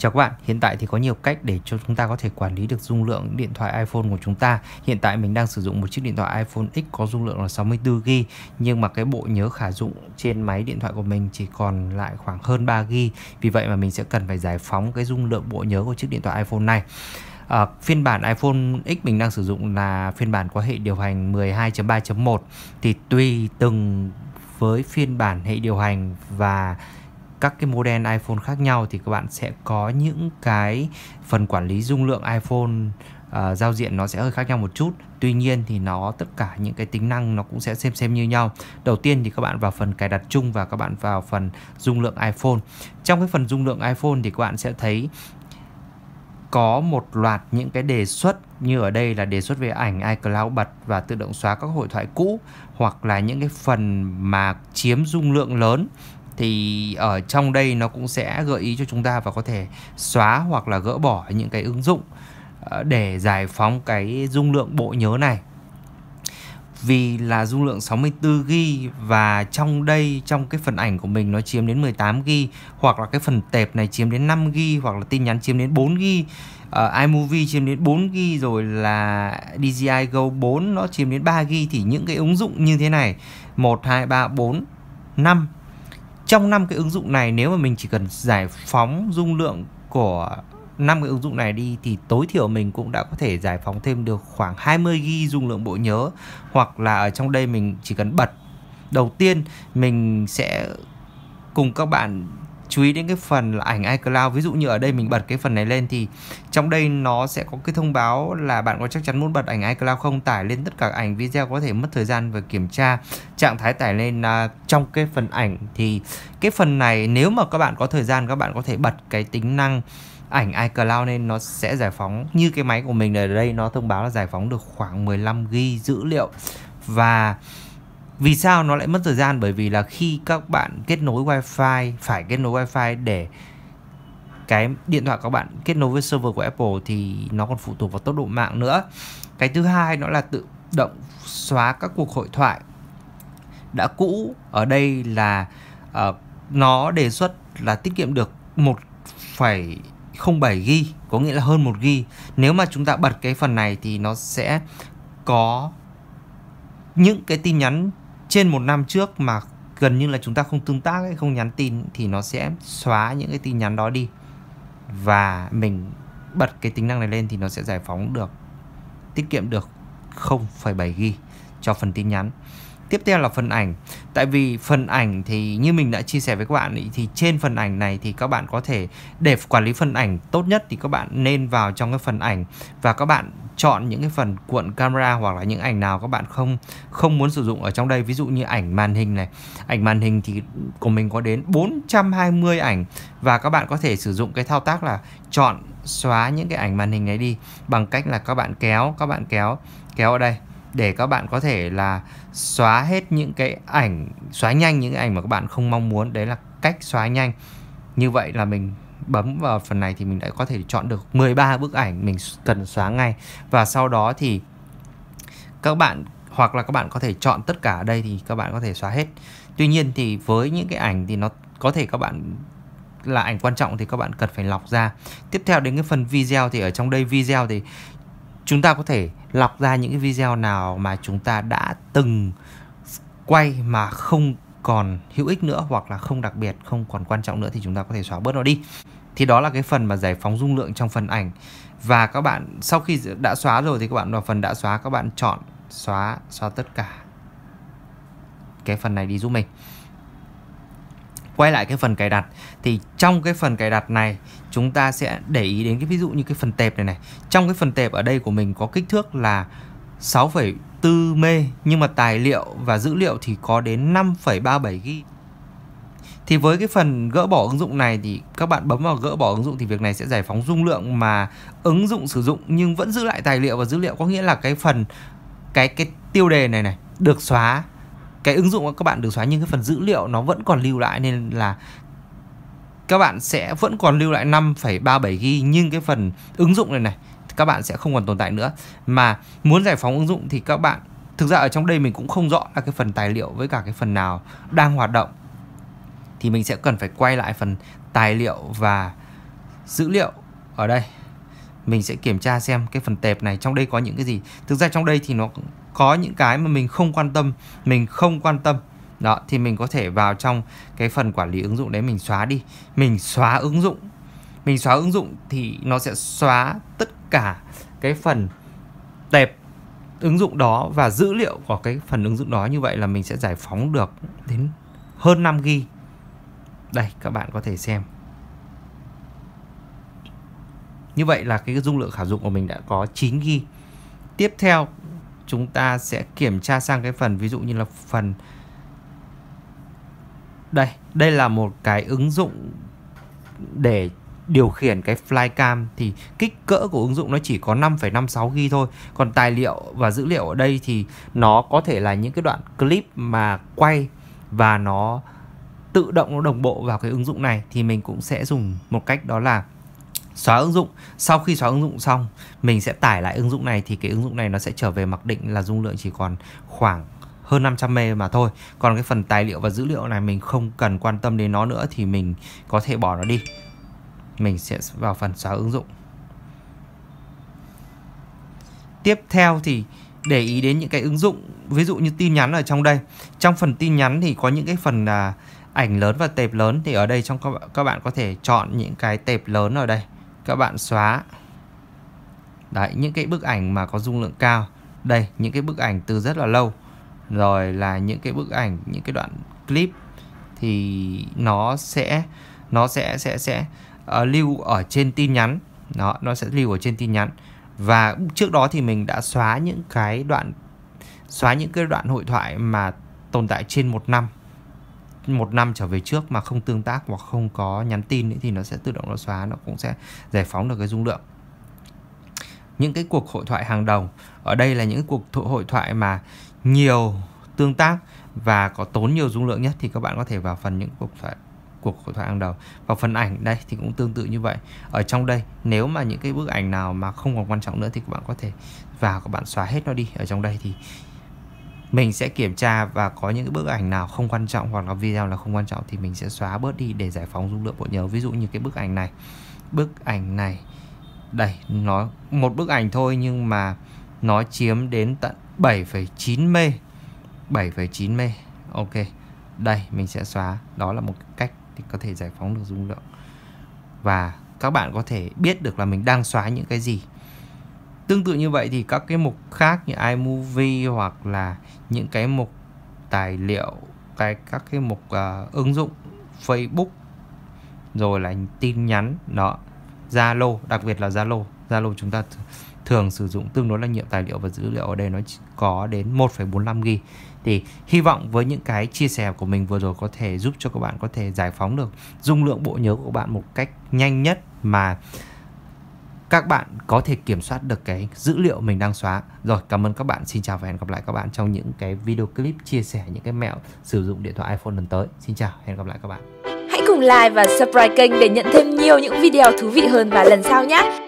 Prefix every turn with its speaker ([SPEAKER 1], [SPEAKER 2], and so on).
[SPEAKER 1] Chào các bạn, hiện tại thì có nhiều cách để cho chúng ta có thể quản lý được dung lượng điện thoại iPhone của chúng ta. Hiện tại mình đang sử dụng một chiếc điện thoại iPhone X có dung lượng là 64GB nhưng mà cái bộ nhớ khả dụng trên máy điện thoại của mình chỉ còn lại khoảng hơn 3GB. Vì vậy mà mình sẽ cần phải giải phóng cái dung lượng bộ nhớ của chiếc điện thoại iPhone này. À, phiên bản iPhone X mình đang sử dụng là phiên bản có hệ điều hành 12.3.1 thì tùy từng với phiên bản hệ điều hành và các cái model iPhone khác nhau thì các bạn sẽ có những cái phần quản lý dung lượng iPhone uh, giao diện nó sẽ hơi khác nhau một chút tuy nhiên thì nó tất cả những cái tính năng nó cũng sẽ xem xem như nhau đầu tiên thì các bạn vào phần cài đặt chung và các bạn vào phần dung lượng iPhone trong cái phần dung lượng iPhone thì các bạn sẽ thấy có một loạt những cái đề xuất như ở đây là đề xuất về ảnh iCloud bật và tự động xóa các hội thoại cũ hoặc là những cái phần mà chiếm dung lượng lớn thì ở ờ, trong đây nó cũng sẽ gợi ý cho chúng ta và có thể xóa hoặc là gỡ bỏ những cái ứng dụng ờ, để giải phóng cái dung lượng bộ nhớ này vì là dung lượng 64GB và trong đây trong cái phần ảnh của mình nó chiếm đến 18GB hoặc là cái phần tệp này chiếm đến 5GB hoặc là tin nhắn chiếm đến 4GB uh, ờ, iMovie chiếm đến 4GB rồi là DJI Go 4 nó chiếm đến 3GB thì những cái ứng dụng như thế này 1, 2, 3, 4, 5 trong năm cái ứng dụng này nếu mà mình chỉ cần giải phóng dung lượng của năm cái ứng dụng này đi thì tối thiểu mình cũng đã có thể giải phóng thêm được khoảng 20 GB dung lượng bộ nhớ hoặc là ở trong đây mình chỉ cần bật đầu tiên mình sẽ cùng các bạn chú ý đến cái phần là ảnh iCloud ví dụ như ở đây mình bật cái phần này lên thì trong đây nó sẽ có cái thông báo là bạn có chắc chắn muốn bật ảnh iCloud không tải lên tất cả ảnh video có thể mất thời gian và kiểm tra trạng thái tải lên uh, trong cái phần ảnh thì cái phần này nếu mà các bạn có thời gian các bạn có thể bật cái tính năng ảnh iCloud nên nó sẽ giải phóng như cái máy của mình ở đây nó thông báo là giải phóng được khoảng 15 GB dữ liệu và vì sao nó lại mất thời gian bởi vì là khi các bạn kết nối wifi phải kết nối wifi để cái điện thoại các bạn kết nối với server của Apple thì nó còn phụ thuộc vào tốc độ mạng nữa cái thứ hai nó là tự động xóa các cuộc hội thoại đã cũ ở đây là uh, nó đề xuất là tiết kiệm được 1,07 ghi có nghĩa là hơn 1 ghi nếu mà chúng ta bật cái phần này thì nó sẽ có những cái tin nhắn trên một năm trước mà gần như là chúng ta không tương tác ấy, không nhắn tin thì nó sẽ xóa những cái tin nhắn đó đi và mình bật cái tính năng này lên thì nó sẽ giải phóng được tiết kiệm được 0,7 g cho phần tin nhắn tiếp theo là phần ảnh tại vì phần ảnh thì như mình đã chia sẻ với các bạn ý, thì trên phần ảnh này thì các bạn có thể để quản lý phần ảnh tốt nhất thì các bạn nên vào trong cái phần ảnh và các bạn chọn những cái phần cuộn camera hoặc là những ảnh nào các bạn không không muốn sử dụng ở trong đây ví dụ như ảnh màn hình này ảnh màn hình thì của mình có đến 420 ảnh và các bạn có thể sử dụng cái thao tác là chọn xóa những cái ảnh màn hình này đi bằng cách là các bạn kéo các bạn kéo kéo ở đây để các bạn có thể là xóa hết những cái ảnh xóa nhanh những cái ảnh mà các bạn không mong muốn đấy là cách xóa nhanh như vậy là mình bấm vào phần này thì mình đã có thể chọn được 13 bức ảnh mình cần xóa ngay và sau đó thì các bạn hoặc là các bạn có thể chọn tất cả ở đây thì các bạn có thể xóa hết tuy nhiên thì với những cái ảnh thì nó có thể các bạn là ảnh quan trọng thì các bạn cần phải lọc ra tiếp theo đến cái phần video thì ở trong đây video thì chúng ta có thể lọc ra những cái video nào mà chúng ta đã từng quay mà không còn hữu ích nữa hoặc là không đặc biệt không còn quan trọng nữa thì chúng ta có thể xóa bớt nó đi thì đó là cái phần mà giải phóng dung lượng trong phần ảnh và các bạn sau khi đã xóa rồi thì các bạn vào phần đã xóa các bạn chọn xóa xóa tất cả cái phần này đi giúp mình quay lại cái phần cài đặt thì trong cái phần cài đặt này chúng ta sẽ để ý đến cái ví dụ như cái phần tệp này này trong cái phần tệp ở đây của mình có kích thước là 6, tư mê nhưng mà tài liệu và dữ liệu thì có đến 5,37 GB. Thì với cái phần gỡ bỏ ứng dụng này thì các bạn bấm vào gỡ bỏ ứng dụng thì việc này sẽ giải phóng dung lượng mà ứng dụng sử dụng nhưng vẫn giữ lại tài liệu và dữ liệu có nghĩa là cái phần cái cái tiêu đề này này được xóa cái ứng dụng của các bạn được xóa nhưng cái phần dữ liệu nó vẫn còn lưu lại nên là các bạn sẽ vẫn còn lưu lại 5,37 GB nhưng cái phần ứng dụng này này các bạn sẽ không còn tồn tại nữa mà muốn giải phóng ứng dụng thì các bạn thực ra ở trong đây mình cũng không rõ là cái phần tài liệu với cả cái phần nào đang hoạt động thì mình sẽ cần phải quay lại phần tài liệu và dữ liệu ở đây mình sẽ kiểm tra xem cái phần tệp này trong đây có những cái gì thực ra trong đây thì nó có những cái mà mình không quan tâm mình không quan tâm đó thì mình có thể vào trong cái phần quản lý ứng dụng đấy mình xóa đi mình xóa ứng dụng mình xóa ứng dụng thì nó sẽ xóa tất cả cái phần tệp ứng dụng đó và dữ liệu của cái phần ứng dụng đó như vậy là mình sẽ giải phóng được đến hơn 5 GB. Đây các bạn có thể xem. Như vậy là cái dung lượng khả dụng của mình đã có 9 GB. Tiếp theo chúng ta sẽ kiểm tra sang cái phần ví dụ như là phần đây, đây là một cái ứng dụng để điều khiển cái flycam thì kích cỡ của ứng dụng nó chỉ có 5,56 ghi thôi. Còn tài liệu và dữ liệu ở đây thì nó có thể là những cái đoạn clip mà quay và nó tự động nó đồng bộ vào cái ứng dụng này thì mình cũng sẽ dùng một cách đó là xóa ứng dụng sau khi xóa ứng dụng xong mình sẽ tải lại ứng dụng này thì cái ứng dụng này nó sẽ trở về mặc định là dung lượng chỉ còn khoảng hơn 500 mê mà thôi còn cái phần tài liệu và dữ liệu này mình không cần quan tâm đến nó nữa thì mình có thể bỏ nó đi mình sẽ vào phần xóa ứng dụng tiếp theo thì để ý đến những cái ứng dụng ví dụ như tin nhắn ở trong đây trong phần tin nhắn thì có những cái phần là ảnh lớn và tệp lớn thì ở đây trong các bạn, các bạn có thể chọn những cái tệp lớn ở đây các bạn xóa đấy những cái bức ảnh mà có dung lượng cao đây những cái bức ảnh từ rất là lâu rồi là những cái bức ảnh những cái đoạn clip thì nó sẽ nó sẽ sẽ sẽ Ờ, lưu ở trên tin nhắn nó nó sẽ lưu ở trên tin nhắn và trước đó thì mình đã xóa những cái đoạn xóa những cái đoạn hội thoại mà tồn tại trên một năm một năm trở về trước mà không tương tác hoặc không có nhắn tin nữa thì nó sẽ tự động nó xóa nó cũng sẽ giải phóng được cái dung lượng những cái cuộc hội thoại hàng đầu ở đây là những cuộc hội thoại mà nhiều tương tác và có tốn nhiều dung lượng nhất thì các bạn có thể vào phần những cuộc thoại cuộc hội thoại hàng đầu và phần ảnh đây thì cũng tương tự như vậy ở trong đây nếu mà những cái bức ảnh nào mà không còn quan trọng nữa thì các bạn có thể vào các bạn xóa hết nó đi ở trong đây thì mình sẽ kiểm tra và có những cái bức ảnh nào không quan trọng hoặc là video là không quan trọng thì mình sẽ xóa bớt đi để giải phóng dung lượng bộ nhớ ví dụ như cái bức ảnh này bức ảnh này đây nó một bức ảnh thôi nhưng mà nó chiếm đến tận 7,9 mê 7,9 mê ok đây mình sẽ xóa đó là một cách thì có thể giải phóng được dung lượng và các bạn có thể biết được là mình đang xóa những cái gì tương tự như vậy thì các cái mục khác như iMovie hoặc là những cái mục tài liệu cái các cái mục uh, ứng dụng Facebook rồi là tin nhắn đó Zalo đặc biệt là Zalo Zalo chúng ta thường sử dụng tương đối là nhiều tài liệu và dữ liệu ở đây nó có đến 1,45 GB. Thì hy vọng với những cái chia sẻ của mình vừa rồi có thể giúp cho các bạn có thể giải phóng được dung lượng bộ nhớ của bạn một cách nhanh nhất mà các bạn có thể kiểm soát được cái dữ liệu mình đang xóa. Rồi, cảm ơn các bạn. Xin chào và hẹn gặp lại các bạn trong những cái video clip chia sẻ những cái mẹo sử dụng điện thoại iPhone lần tới. Xin chào, hẹn gặp lại các bạn. Hãy cùng like và subscribe kênh để nhận thêm nhiều những video thú vị hơn và lần sau nhé.